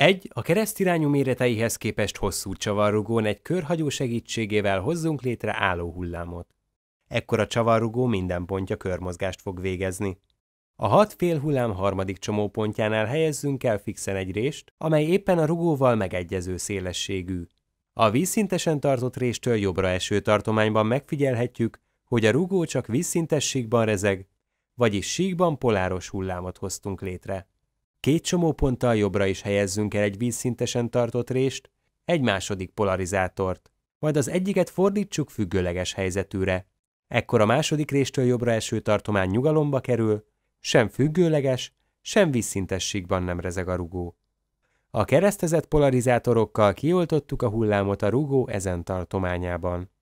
Egy, a keresztirányú méreteihez képest hosszú csavarrugón egy körhagyó segítségével hozzunk létre álló hullámot. Ekkor a csavarrugó minden pontja körmozgást fog végezni. A hat fél hullám harmadik csomópontjánál helyezzünk el fixen egy rést, amely éppen a rugóval megegyező szélességű. A vízszintesen tartott réstől jobbra eső tartományban megfigyelhetjük, hogy a rugó csak vízszintességben rezeg, vagyis síkban poláros hullámot hoztunk létre. Két csomóponttal jobbra is helyezzünk el egy vízszintesen tartott rést, egy második polarizátort, majd az egyiket fordítsuk függőleges helyzetűre. Ekkor a második réstől jobbra eső tartomány nyugalomba kerül, sem függőleges, sem vízszintességben nem rezeg a rugó. A keresztezett polarizátorokkal kioltottuk a hullámot a rugó ezen tartományában.